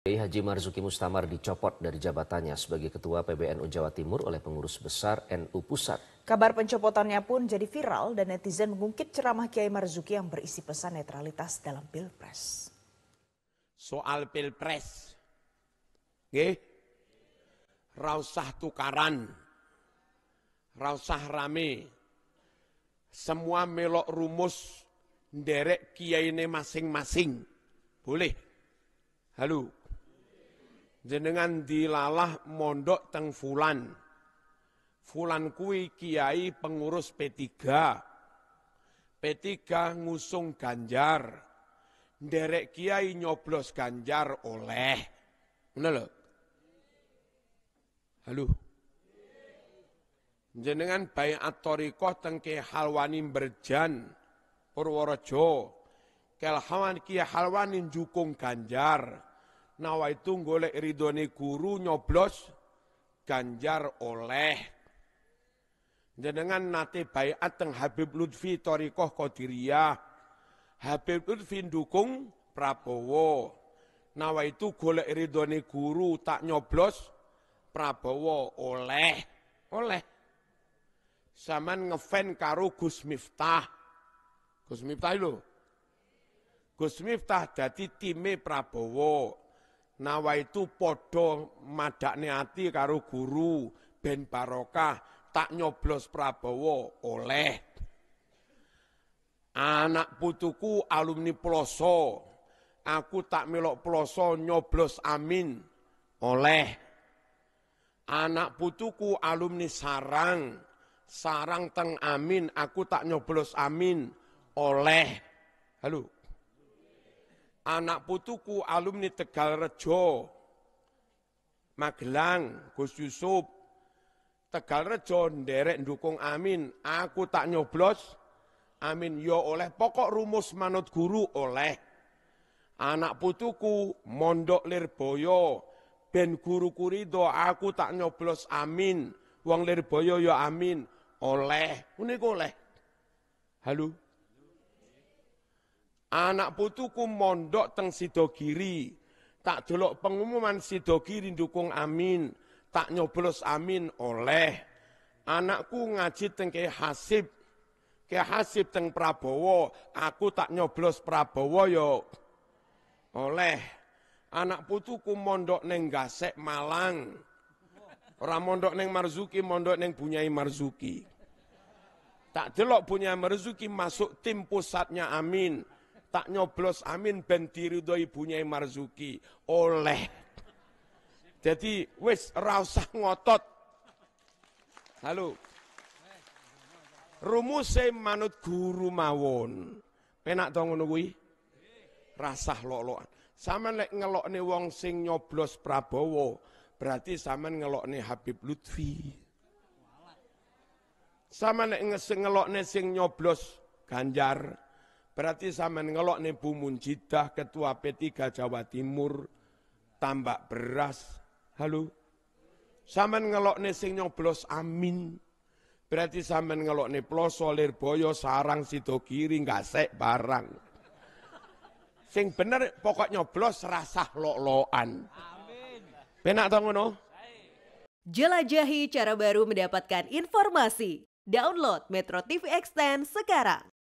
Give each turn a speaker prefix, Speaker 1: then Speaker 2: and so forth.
Speaker 1: Haji Marzuki Mustamar dicopot dari jabatannya sebagai Ketua PBNU Jawa Timur oleh pengurus besar NU Pusat. Kabar pencopotannya pun jadi viral dan netizen mengungkit ceramah Kiai Marzuki yang berisi pesan netralitas dalam Pilpres. Soal Pilpres, oke? Rausah tukaran. Rausah rame. Semua melok rumus derek kiai ini masing-masing. Boleh. Halo jenengan dilalah mondok teng fulan. Fulan kui kiai pengurus P3. P3 ngusung Ganjar. Derek kiai nyoblos Ganjar oleh. Benar loh. Halo. Jenengan atori koh tengke halwani berjan Purworejo. Kelhawan kiai halwani jukung Ganjar Nawa itu golek ridhone guru nyoblos ganjar oleh jenengan nate Bayat teng Habib Lutfi Torikoh Qadiriyah Habib Lutfi dukung Prabowo Nawa itu golek ridhone guru tak nyoblos Prabowo oleh oleh saman ngefan Karu Gus Miftah Gus Miftah lho Gus Miftah dadi time Prabowo nawa itu podo madakne ati karo guru ben barokah tak nyoblos Prabowo oleh anak putuku alumni peloso aku tak melok peloso nyoblos amin oleh anak putuku alumni sarang sarang teng amin aku tak nyoblos amin oleh halo anak putuku alumni Tegal Rejo, Magelang, Gus Yusuf, Tegal Rejo, nderek amin, aku tak nyoblos, amin, yo oleh, pokok rumus manut guru oleh, anak putuku mondok lirboyo, ben guru kurido aku tak nyoblos amin, wong lirboyo yo amin, oleh, unik oleh, halo, Anak putuku mondok teng sidogiri kiri. Tak delok pengumuman sidogiri kiri dukung amin. Tak nyoblos amin oleh. Anakku ngaji teng ke hasib. Ke hasib teng Prabowo. Aku tak nyoblos Prabowo yo. Oleh. Anak putuku mondok neng gasek Malang. Ora mondok neng Marzuki, mondok neng Bunyai Marzuki. Tak delok punya Marzuki masuk tim pusatnya Amin tak nyoblos amin ben diridhoi ibunya Marzuki oleh jadi wis rasa ngotot halo rumuse manut guru mawon penak to ngono kuwi rasah lolokan sampean lek ngelokne wong sing nyoblos Prabowo berarti sampean ngelokne Habib Lutfi sama nek ngelokne sing nyoblos Ganjar Berarti sama ngelok nih Bumun Munjidah, Ketua P3 Jawa Timur, tambak beras, halo. Sama ngelok nih sing nyoblos amin. Berarti sama ngelok nih ploso, boyo sarang, sito kiri, ngasek barang. Sing bener pokoknya nyoblos rasah lo-loan. Penak tau ngono? Jelajahi cara baru mendapatkan informasi. Download Metro TV Extend sekarang.